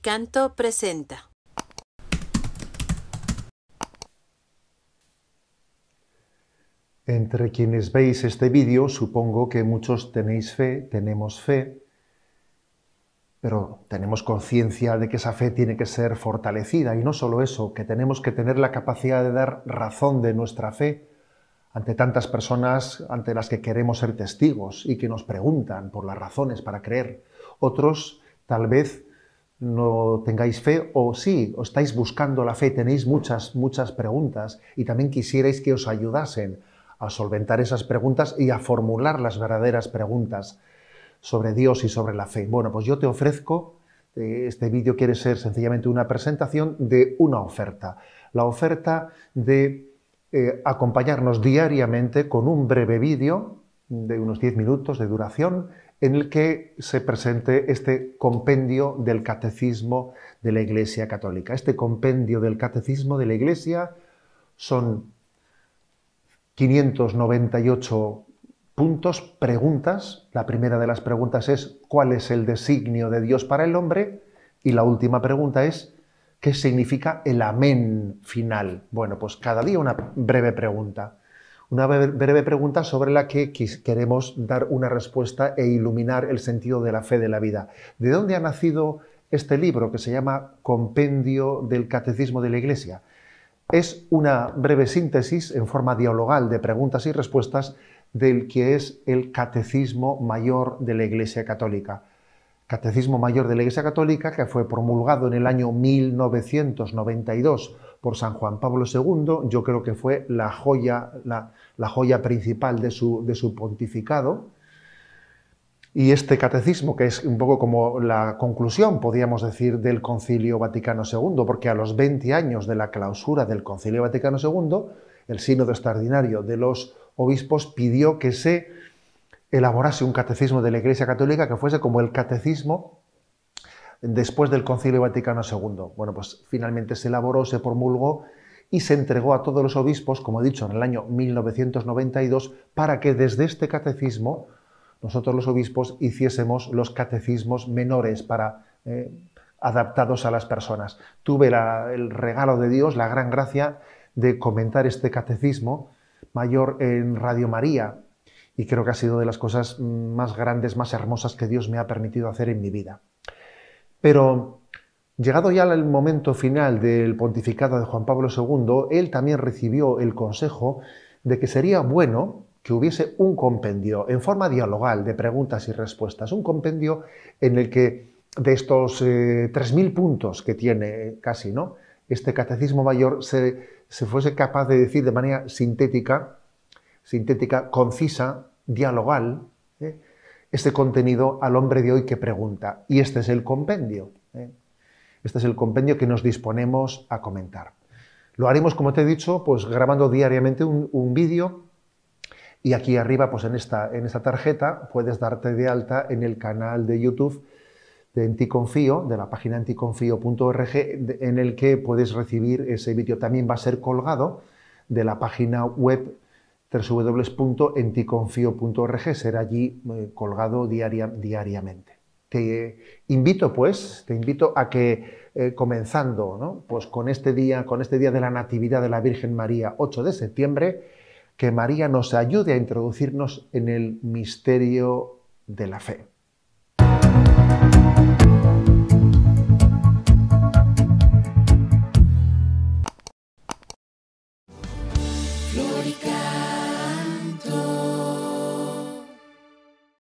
Canto presenta. Entre quienes veis este vídeo, supongo que muchos tenéis fe, tenemos fe, pero tenemos conciencia de que esa fe tiene que ser fortalecida y no solo eso, que tenemos que tener la capacidad de dar razón de nuestra fe ante tantas personas ante las que queremos ser testigos y que nos preguntan por las razones para creer. Otros tal vez no tengáis fe o sí, os estáis buscando la fe, tenéis muchas, muchas preguntas y también quisierais que os ayudasen a solventar esas preguntas y a formular las verdaderas preguntas sobre Dios y sobre la fe. Bueno, pues yo te ofrezco, eh, este vídeo quiere ser sencillamente una presentación de una oferta, la oferta de eh, acompañarnos diariamente con un breve vídeo de unos 10 minutos de duración, en el que se presente este compendio del catecismo de la Iglesia Católica. Este compendio del catecismo de la Iglesia son 598 puntos, preguntas. La primera de las preguntas es ¿cuál es el designio de Dios para el hombre? Y la última pregunta es ¿qué significa el amén final? Bueno, pues cada día una breve pregunta. Una breve pregunta sobre la que queremos dar una respuesta e iluminar el sentido de la fe de la vida. ¿De dónde ha nacido este libro que se llama Compendio del Catecismo de la Iglesia? Es una breve síntesis en forma dialogal de preguntas y respuestas del que es el Catecismo Mayor de la Iglesia Católica. Catecismo Mayor de la Iglesia Católica, que fue promulgado en el año 1992 por San Juan Pablo II, yo creo que fue la joya, joya principal de su, de su pontificado. Y este catecismo, que es un poco como la conclusión, podríamos decir, del Concilio Vaticano II, porque a los 20 años de la clausura del Concilio Vaticano II, el Sínodo Extraordinario de los Obispos pidió que se elaborase un catecismo de la Iglesia Católica que fuese como el catecismo después del Concilio Vaticano II. Bueno, pues finalmente se elaboró, se promulgó y se entregó a todos los obispos, como he dicho, en el año 1992, para que desde este catecismo nosotros los obispos hiciésemos los catecismos menores para eh, adaptados a las personas. Tuve el regalo de Dios, la gran gracia de comentar este catecismo mayor en Radio María y creo que ha sido de las cosas mm, más grandes, más hermosas que Dios me ha permitido hacer en mi vida. Pero llegado ya al momento final del pontificado de Juan Pablo II, él también recibió el consejo de que sería bueno que hubiese un compendio en forma dialogal de preguntas y respuestas, un compendio en el que de estos 3.000 eh, puntos que tiene casi, ¿no? Este catecismo mayor se fuese capaz de decir de manera sintética sintética, concisa, dialogal, ¿eh? este contenido al hombre de hoy que pregunta. Y este es el compendio. ¿eh? Este es el compendio que nos disponemos a comentar. Lo haremos, como te he dicho, pues grabando diariamente un, vídeo y aquí arriba, pues en esta, en esta tarjeta, puedes darte de alta en el canal de YouTube de Anticonfío, de la página anticonfío.org, en el que puedes recibir ese vídeo. También va a ser colgado de la página web www.enticonfio.org será allí eh, colgado diariamente. Te invito, pues, te invito a que eh, comenzando, pues con este día, con este día de la Natividad de la Virgen María, 8 de septiembre, que María nos ayude a introducirnos en el misterio de la fe.